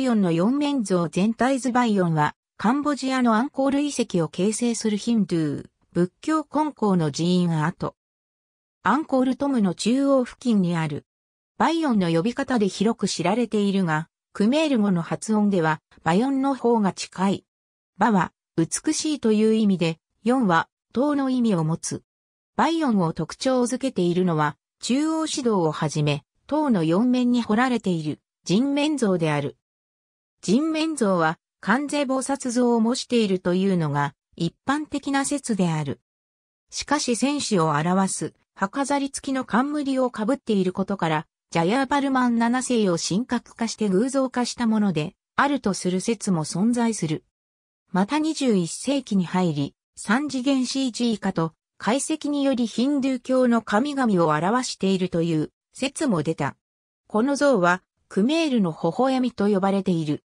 イオンの四面像全体ズバイオンは、カンボジアのアンコール遺跡を形成するヒンドゥー、仏教根校の寺院跡。アンコールトムの中央付近にある。バイオンの呼び方で広く知られているが、クメール語の発音では、バヨンの方が近い。バは、美しいという意味で、4は、塔の意味を持つ。バイオンを特徴づけているのは、中央指導をはじめ、塔の四面に彫られている人面像である。人面像は関税菩薩像を模しているというのが一般的な説である。しかし戦士を表す墓飾り付きの冠を被っていることから、ジャヤーバルマン7世を神格化して偶像化したもので、あるとする説も存在する。また21世紀に入り、三次元 CG 化と解析によりヒンドゥー教の神々を表しているという説も出た。この像はクメールの微笑みと呼ばれている。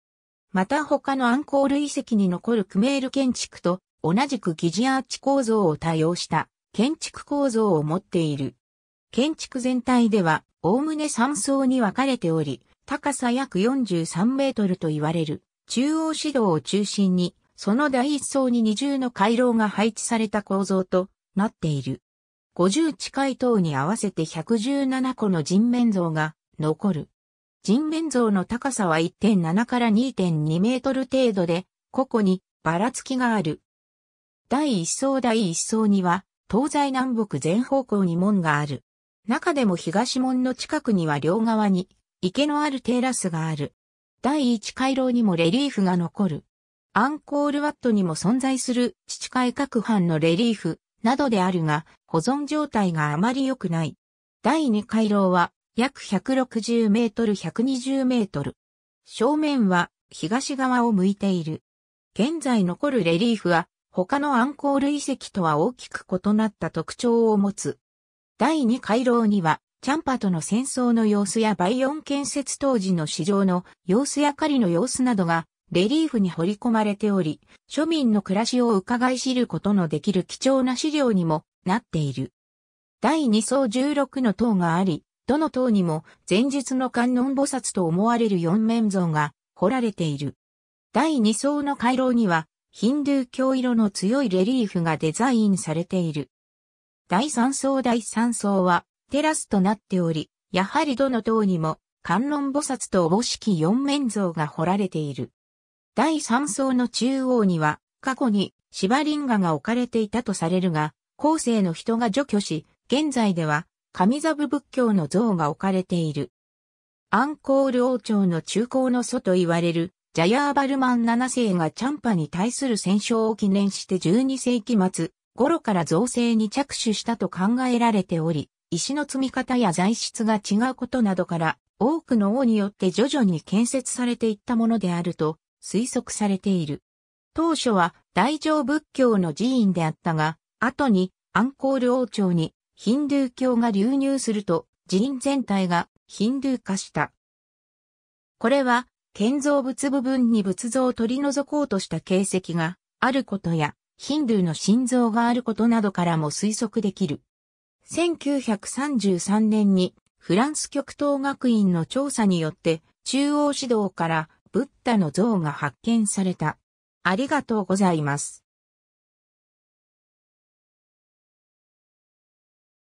また他のアンコール遺跡に残るクメール建築と同じく疑似アーチ構造を多用した建築構造を持っている。建築全体では、おおむね3層に分かれており、高さ約43メートルと言われる中央指導を中心に、その第一層に二重の回廊が配置された構造となっている。50近い塔に合わせて117個の人面像が残る。人面像の高さは1.7から2.2メートル程度で、個々にばらつきがある。第一層第一層には、東西南北全方向に門がある。中でも東門の近くには両側に池のあるテラスがある。第一回廊にもレリーフが残る。アンコールワットにも存在する地海各藩のレリーフなどであるが、保存状態があまり良くない。第二回廊は約160メートル120メートル。正面は東側を向いている。現在残るレリーフは他のアンコール遺跡とは大きく異なった特徴を持つ。第2回廊には、チャンパとの戦争の様子やバイオン建設当時の市場の様子や狩りの様子などが、レリーフに彫り込まれており、庶民の暮らしを伺い知ることのできる貴重な資料にもなっている。第2層16の塔があり、どの塔にも前述の観音菩薩と思われる四面像が彫られている。第二層の回廊にはヒンドゥー教色の強いレリーフがデザインされている。第三層第三層はテラスとなっており、やはりどの塔にも観音菩薩とおぼしき四面像が彫られている。第三層の中央には過去にシバリンガが置かれていたとされるが、後世の人が除去し、現在では神座部仏教の像が置かれている。アンコール王朝の中高の祖と言われるジャヤーバルマン7世がチャンパに対する戦勝を記念して12世紀末頃から造成に着手したと考えられており、石の積み方や材質が違うことなどから多くの王によって徐々に建設されていったものであると推測されている。当初は大乗仏教の寺院であったが、後にアンコール王朝にヒンドゥー教が流入すると寺院全体がヒンドゥー化した。これは建造物部分に仏像を取り除こうとした形跡があることやヒンドゥーの心臓があることなどからも推測できる。1933年にフランス極東学院の調査によって中央指導からブッダの像が発見された。ありがとうございます。